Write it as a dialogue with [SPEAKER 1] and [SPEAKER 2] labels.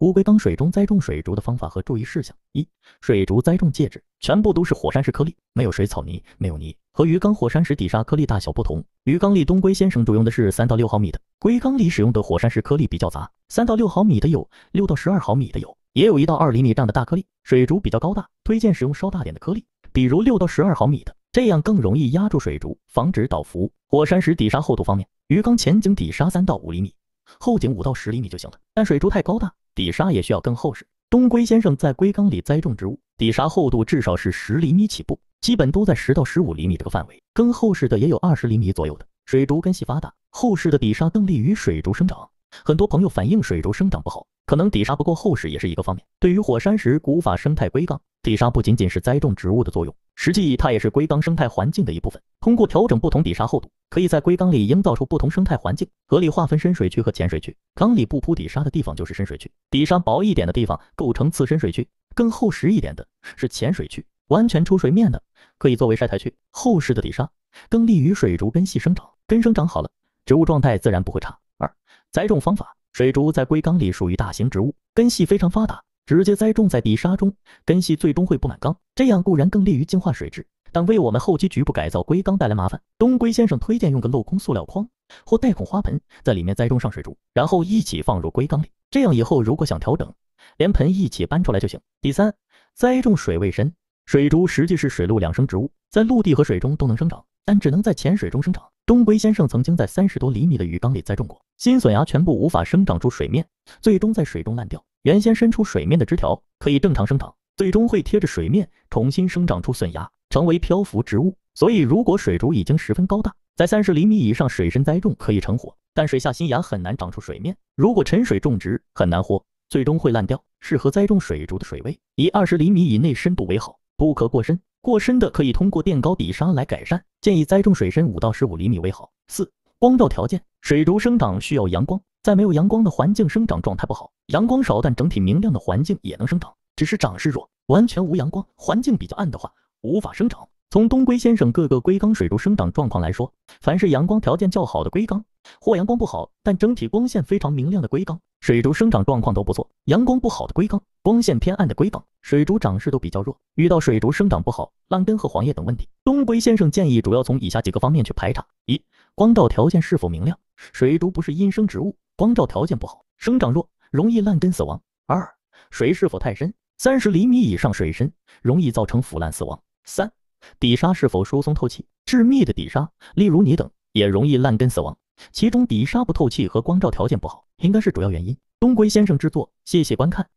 [SPEAKER 1] 乌龟缸水中栽种水竹的方法和注意事项：一、水竹栽种介质全部都是火山石颗粒，没有水草泥，没有泥和鱼缸火山石底沙颗粒大小不同。鱼缸里东龟先生主用的是三到六毫米的，龟缸里使用的火山石颗粒比较杂，三到六毫米的有，六到十二毫米的有，也有一到二厘米这样的大颗粒。水竹比较高大，推荐使用稍大点的颗粒，比如六到十二毫米的，这样更容易压住水竹，防止倒伏。火山石底沙厚度方面，鱼缸前景底沙三到五厘米，后景五到十厘米就行了，但水竹太高大。底沙也需要更厚实。东龟先生在龟缸里栽种植物，底沙厚度至少是十厘米起步，基本都在十到十五厘米这个范围，更厚实的也有二十厘米左右的。水竹根系发达，厚实的底沙更利于水竹生长。很多朋友反映水竹生长不好，可能底沙不够厚实也是一个方面。对于火山石古法生态龟缸，底沙不仅仅是栽种植物的作用，实际它也是龟缸生态环境的一部分。通过调整不同底沙厚度。可以在龟缸里营造出不同生态环境，合理划分深水区和浅水区。缸里不铺底沙的地方就是深水区，底沙薄一点的地方构成次深水区，更厚实一点的是浅水区。完全出水面的可以作为晒台区。厚实的底沙更利于水竹根系生长，根生长好了，植物状态自然不会差。二，栽种方法。水竹在龟缸里属于大型植物，根系非常发达，直接栽种在底沙中，根系最终会布满缸，这样固然更利于净化水质。但为我们后期局部改造龟缸带来麻烦。东龟先生推荐用个镂空塑料筐或带孔花盆，在里面栽种上水竹，然后一起放入龟缸里。这样以后如果想调整，连盆一起搬出来就行。第三，栽种水位深，水竹实际是水陆两生植物，在陆地和水中都能生长，但只能在浅水中生长。东龟先生曾经在三十多厘米的鱼缸里栽种过，新笋芽全部无法生长出水面，最终在水中烂掉。原先伸出水面的枝条可以正常生长，最终会贴着水面重新生长出笋芽。成为漂浮植物，所以如果水竹已经十分高大，在三十厘米以上水深栽种可以成活，但水下新芽很难长出水面。如果沉水种植很难活，最终会烂掉。适合栽种水竹的水位以二十厘米以内深度为好，不可过深。过深的可以通过垫高底沙来改善。建议栽种水深五到十五厘米为好。四、光照条件，水竹生长需要阳光，在没有阳光的环境生长状态不好。阳光少但整体明亮的环境也能生长，只是长势弱。完全无阳光，环境比较暗的话。无法生长。从东龟先生各个龟缸水族生长状况来说，凡是阳光条件较好的龟缸，或阳光不好但整体光线非常明亮的龟缸，水族生长状况都不错。阳光不好的龟缸，光线偏暗的龟缸，水族长势都比较弱。遇到水族生长不好、烂根和黄叶等问题，东龟先生建议主要从以下几个方面去排查：一、光照条件是否明亮，水族不是阴生植物，光照条件不好，生长弱，容易烂根死亡；二、水是否太深，三十厘米以上水深，容易造成腐烂死亡。三底砂是否疏松透气？致密的底砂，例如泥等，也容易烂根死亡。其中底砂不透气和光照条件不好，应该是主要原因。东归先生制作，谢谢观看。